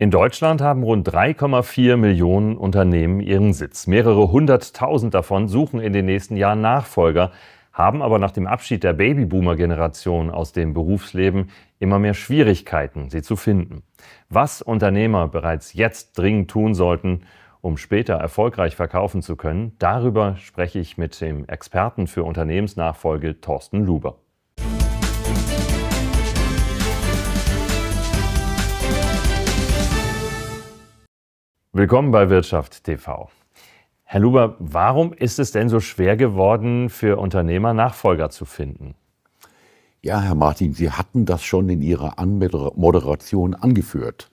In Deutschland haben rund 3,4 Millionen Unternehmen ihren Sitz. Mehrere hunderttausend davon suchen in den nächsten Jahren Nachfolger, haben aber nach dem Abschied der Babyboomer-Generation aus dem Berufsleben immer mehr Schwierigkeiten, sie zu finden. Was Unternehmer bereits jetzt dringend tun sollten, um später erfolgreich verkaufen zu können, darüber spreche ich mit dem Experten für Unternehmensnachfolge Thorsten Luber. Willkommen bei Wirtschaft TV. Herr Luber, warum ist es denn so schwer geworden, für Unternehmer Nachfolger zu finden? Ja, Herr Martin, Sie hatten das schon in Ihrer Moderation angeführt.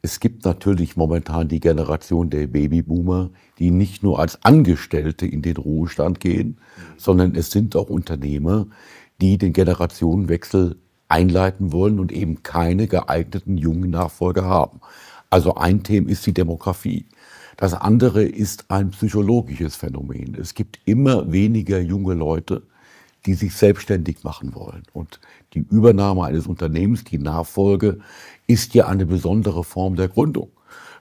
Es gibt natürlich momentan die Generation der Babyboomer, die nicht nur als Angestellte in den Ruhestand gehen, sondern es sind auch Unternehmer, die den Generationenwechsel einleiten wollen und eben keine geeigneten jungen Nachfolger haben. Also ein Thema ist die Demografie. Das andere ist ein psychologisches Phänomen. Es gibt immer weniger junge Leute, die sich selbstständig machen wollen. Und die Übernahme eines Unternehmens, die Nachfolge, ist ja eine besondere Form der Gründung.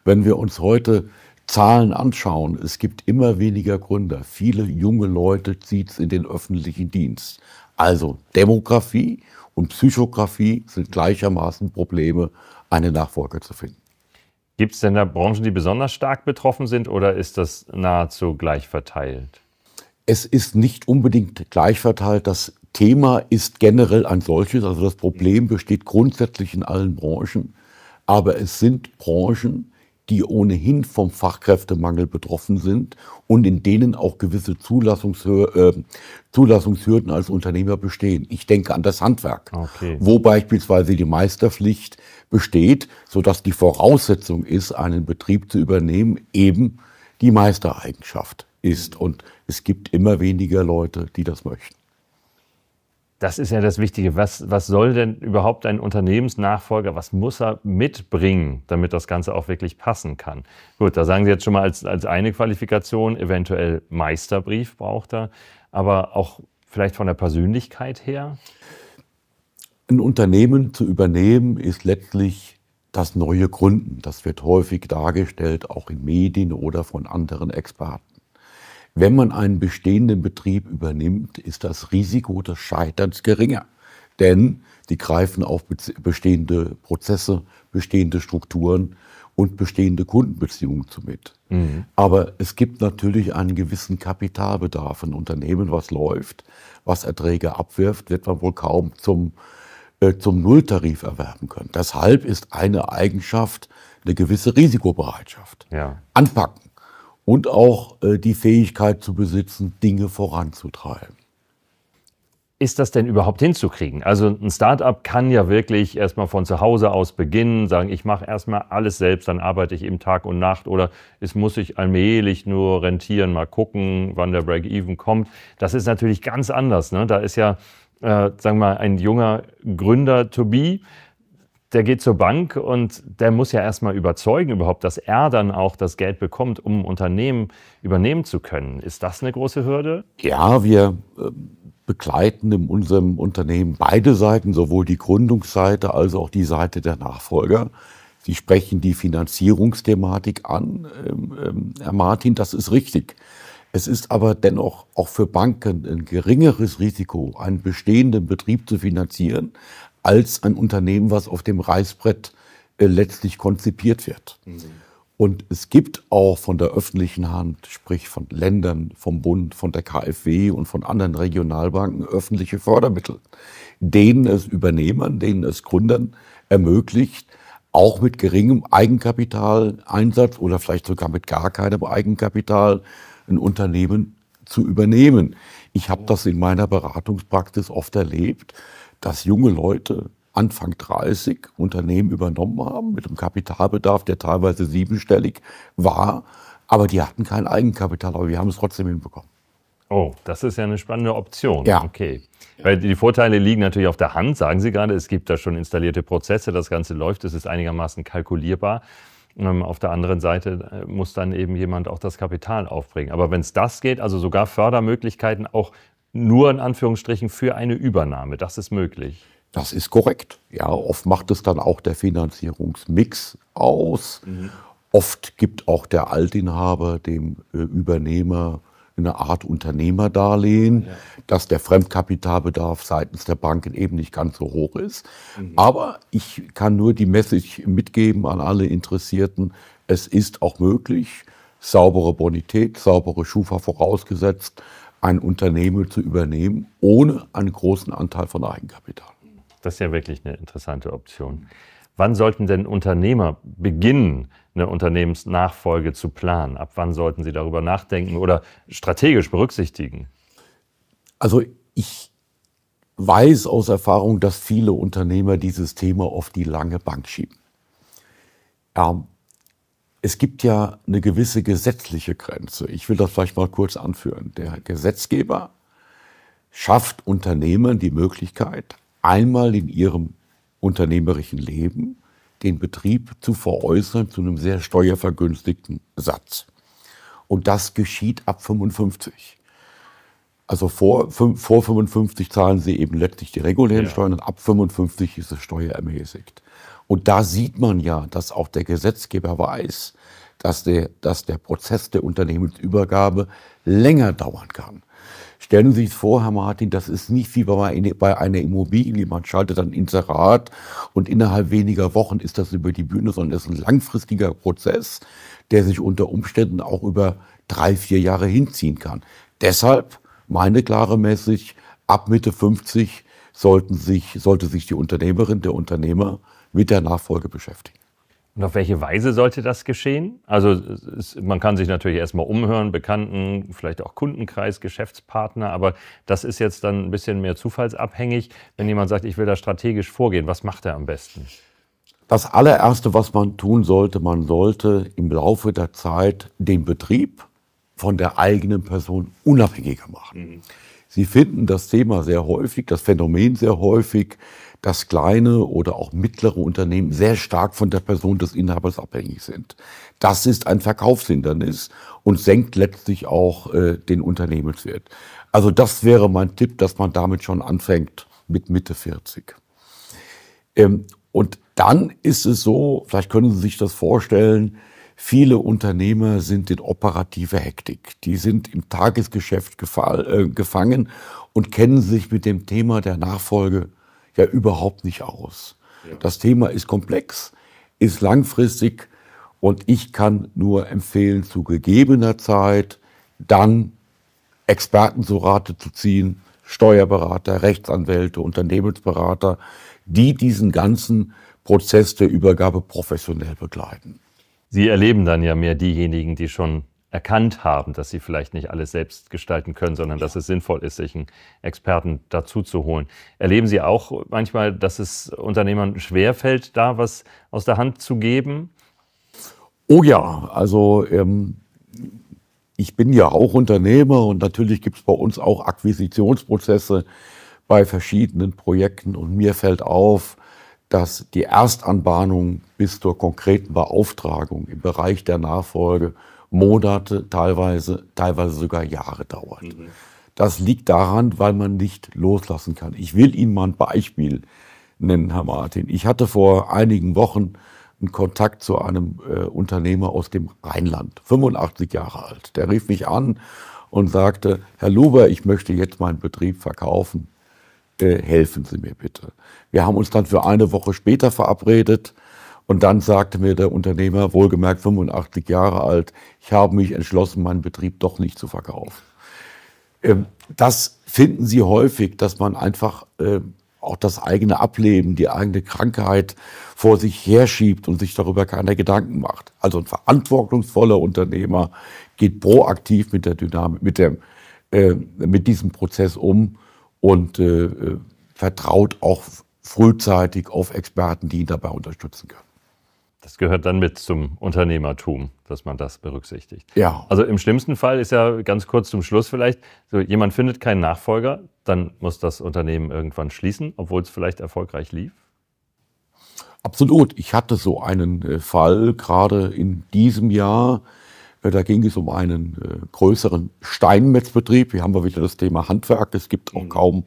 Wenn wir uns heute Zahlen anschauen, es gibt immer weniger Gründer. Viele junge Leute zieht es in den öffentlichen Dienst. Also Demografie und Psychografie sind gleichermaßen Probleme, eine Nachfolge zu finden. Gibt es denn da Branchen, die besonders stark betroffen sind oder ist das nahezu gleich verteilt? Es ist nicht unbedingt gleich verteilt. Das Thema ist generell ein solches. Also das Problem besteht grundsätzlich in allen Branchen. Aber es sind Branchen, die ohnehin vom Fachkräftemangel betroffen sind und in denen auch gewisse Zulassungshür äh, Zulassungshürden als Unternehmer bestehen. Ich denke an das Handwerk, okay. wo beispielsweise die Meisterpflicht besteht, sodass die Voraussetzung ist, einen Betrieb zu übernehmen, eben die Meistereigenschaft ist. Und es gibt immer weniger Leute, die das möchten das ist ja das Wichtige. Was, was soll denn überhaupt ein Unternehmensnachfolger, was muss er mitbringen, damit das Ganze auch wirklich passen kann? Gut, da sagen Sie jetzt schon mal als, als eine Qualifikation, eventuell Meisterbrief braucht er, aber auch vielleicht von der Persönlichkeit her? Ein Unternehmen zu übernehmen ist letztlich das neue Gründen. Das wird häufig dargestellt, auch in Medien oder von anderen Experten. Wenn man einen bestehenden Betrieb übernimmt, ist das Risiko des Scheiterns geringer. Denn die greifen auf bestehende Prozesse, bestehende Strukturen und bestehende Kundenbeziehungen zu mit. Mhm. Aber es gibt natürlich einen gewissen Kapitalbedarf. Ein Unternehmen, was läuft, was Erträge abwirft, wird man wohl kaum zum, äh, zum Nulltarif erwerben können. Deshalb ist eine Eigenschaft eine gewisse Risikobereitschaft. Ja. Anpacken und auch äh, die Fähigkeit zu besitzen, Dinge voranzutreiben. Ist das denn überhaupt hinzukriegen? Also ein Startup kann ja wirklich erstmal von zu Hause aus beginnen, sagen, ich mache erstmal alles selbst, dann arbeite ich eben Tag und Nacht oder es muss sich allmählich nur rentieren, mal gucken, wann der Break-Even kommt. Das ist natürlich ganz anders. Ne? Da ist ja, äh, sagen wir mal, ein junger Gründer Tobi, der geht zur Bank und der muss ja erstmal überzeugen überhaupt, dass er dann auch das Geld bekommt, um ein Unternehmen übernehmen zu können. Ist das eine große Hürde? Ja, wir äh, begleiten in unserem Unternehmen beide Seiten, sowohl die Gründungsseite als auch die Seite der Nachfolger. Sie sprechen die Finanzierungsthematik an, ähm, ähm, Herr Martin, das ist richtig. Es ist aber dennoch auch für Banken ein geringeres Risiko, einen bestehenden Betrieb zu finanzieren, als ein Unternehmen, was auf dem Reißbrett äh, letztlich konzipiert wird. Mhm. Und es gibt auch von der öffentlichen Hand, sprich von Ländern, vom Bund, von der KfW und von anderen Regionalbanken öffentliche Fördermittel, denen es Übernehmern, denen es Gründern ermöglicht, auch mit geringem Eigenkapitaleinsatz oder vielleicht sogar mit gar keinem Eigenkapital ein Unternehmen zu übernehmen. Ich habe das in meiner Beratungspraxis oft erlebt, dass junge Leute Anfang 30 Unternehmen übernommen haben mit einem Kapitalbedarf, der teilweise siebenstellig war, aber die hatten kein Eigenkapital, aber wir haben es trotzdem hinbekommen. Oh, das ist ja eine spannende Option. Ja. Okay. Weil die Vorteile liegen natürlich auf der Hand, sagen Sie gerade. Es gibt da schon installierte Prozesse, das Ganze läuft, es ist einigermaßen kalkulierbar. Ähm, auf der anderen Seite äh, muss dann eben jemand auch das Kapital aufbringen. Aber wenn es das geht, also sogar Fördermöglichkeiten auch nur in Anführungsstrichen für eine Übernahme. Das ist möglich. Das ist korrekt. Ja, oft macht es dann auch der Finanzierungsmix aus. Mhm. Oft gibt auch der Altinhaber dem äh, Übernehmer eine Art Unternehmerdarlehen, ja. dass der Fremdkapitalbedarf seitens der Banken eben nicht ganz so hoch ist. Mhm. Aber ich kann nur die Message mitgeben an alle Interessierten, es ist auch möglich, saubere Bonität, saubere Schufa vorausgesetzt, ein Unternehmen zu übernehmen, ohne einen großen Anteil von Eigenkapital. Das ist ja wirklich eine interessante Option. Wann sollten denn Unternehmer beginnen, eine Unternehmensnachfolge zu planen? Ab wann sollten sie darüber nachdenken oder strategisch berücksichtigen? Also ich weiß aus Erfahrung, dass viele Unternehmer dieses Thema auf die lange Bank schieben. Es gibt ja eine gewisse gesetzliche Grenze. Ich will das vielleicht mal kurz anführen. Der Gesetzgeber schafft Unternehmern die Möglichkeit, einmal in ihrem unternehmerischen Leben den Betrieb zu veräußern zu einem sehr steuervergünstigten Satz. Und das geschieht ab 55. Also vor, vor 55 zahlen sie eben letztlich die regulären ja. Steuern und ab 55 ist es steuerermäßigt. Und da sieht man ja, dass auch der Gesetzgeber weiß, dass der, dass der Prozess der Unternehmensübergabe länger dauern kann. Stellen Sie sich vor, Herr Martin, das ist nicht wie bei einer Immobilie. Man schaltet dann Inserat und innerhalb weniger Wochen ist das über die Bühne, sondern es ist ein langfristiger Prozess, der sich unter Umständen auch über drei, vier Jahre hinziehen kann. Deshalb meine klare Message, ab Mitte 50 sollten sich, sollte sich die Unternehmerin, der Unternehmer mit der Nachfolge beschäftigen. Und auf welche Weise sollte das geschehen? Also ist, man kann sich natürlich erstmal umhören, Bekannten, vielleicht auch Kundenkreis, Geschäftspartner, aber das ist jetzt dann ein bisschen mehr zufallsabhängig. Wenn jemand sagt, ich will da strategisch vorgehen, was macht er am besten? Das allererste, was man tun sollte, man sollte im Laufe der Zeit den Betrieb von der eigenen Person unabhängiger machen. Mhm. Sie finden das Thema sehr häufig, das Phänomen sehr häufig, dass kleine oder auch mittlere Unternehmen sehr stark von der Person des Inhabers abhängig sind. Das ist ein Verkaufshindernis und senkt letztlich auch äh, den Unternehmenswert. Also das wäre mein Tipp, dass man damit schon anfängt mit Mitte 40. Ähm, und dann ist es so, vielleicht können Sie sich das vorstellen, Viele Unternehmer sind in operativer Hektik. Die sind im Tagesgeschäft äh, gefangen und kennen sich mit dem Thema der Nachfolge ja überhaupt nicht aus. Ja. Das Thema ist komplex, ist langfristig und ich kann nur empfehlen, zu gegebener Zeit dann Experten zu Rate zu ziehen, Steuerberater, Rechtsanwälte, Unternehmensberater, die diesen ganzen Prozess der Übergabe professionell begleiten. Sie erleben dann ja mehr diejenigen, die schon erkannt haben, dass sie vielleicht nicht alles selbst gestalten können, sondern dass es sinnvoll ist, sich einen Experten dazu zu holen. Erleben Sie auch manchmal, dass es Unternehmern schwerfällt, da was aus der Hand zu geben? Oh ja, also ähm, ich bin ja auch Unternehmer und natürlich gibt es bei uns auch Akquisitionsprozesse bei verschiedenen Projekten und mir fällt auf, dass die Erstanbahnung bis zur konkreten Beauftragung im Bereich der Nachfolge Monate, teilweise, teilweise sogar Jahre dauert. Mhm. Das liegt daran, weil man nicht loslassen kann. Ich will Ihnen mal ein Beispiel nennen, Herr Martin. Ich hatte vor einigen Wochen einen Kontakt zu einem äh, Unternehmer aus dem Rheinland, 85 Jahre alt. Der rief mich an und sagte, Herr Luber, ich möchte jetzt meinen Betrieb verkaufen. Äh, helfen Sie mir bitte. Wir haben uns dann für eine Woche später verabredet und dann sagte mir der Unternehmer, wohlgemerkt 85 Jahre alt, ich habe mich entschlossen, meinen Betrieb doch nicht zu verkaufen. Ähm, das finden Sie häufig, dass man einfach ähm, auch das eigene Ableben, die eigene Krankheit vor sich herschiebt und sich darüber keine Gedanken macht. Also ein verantwortungsvoller Unternehmer geht proaktiv mit der Dynamik, mit, dem, ähm, mit diesem Prozess um und äh, äh, vertraut auch frühzeitig auf Experten, die ihn dabei unterstützen können. Das gehört dann mit zum Unternehmertum, dass man das berücksichtigt. Ja. Also im schlimmsten Fall ist ja ganz kurz zum Schluss vielleicht, so jemand findet keinen Nachfolger, dann muss das Unternehmen irgendwann schließen, obwohl es vielleicht erfolgreich lief. Absolut. Ich hatte so einen äh, Fall gerade in diesem Jahr. Äh, da ging es um einen äh, größeren Steinmetzbetrieb. Hier haben wir wieder das Thema Handwerk. Es gibt auch mhm. kaum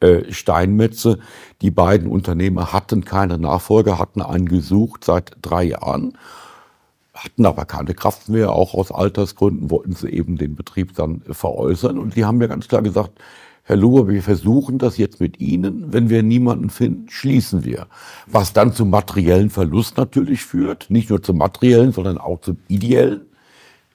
äh, Steinmetze. Die beiden Unternehmer hatten keine Nachfolger, hatten einen gesucht seit drei Jahren, hatten aber keine Kraft mehr. Auch aus Altersgründen wollten sie eben den Betrieb dann veräußern. Und die haben mir ganz klar gesagt, Herr Luber, wir versuchen das jetzt mit Ihnen. Wenn wir niemanden finden, schließen wir. Was dann zum materiellen Verlust natürlich führt. Nicht nur zum materiellen, sondern auch zum ideellen.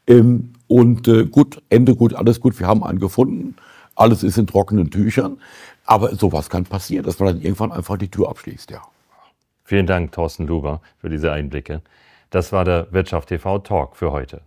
Ähm, und äh, gut, Ende gut, alles gut, wir haben einen gefunden. Alles ist in trockenen Tüchern. Aber sowas kann passieren, dass man dann irgendwann einfach die Tür abschließt, ja. Vielen Dank, Thorsten Luber, für diese Einblicke. Das war der Wirtschaft TV Talk für heute.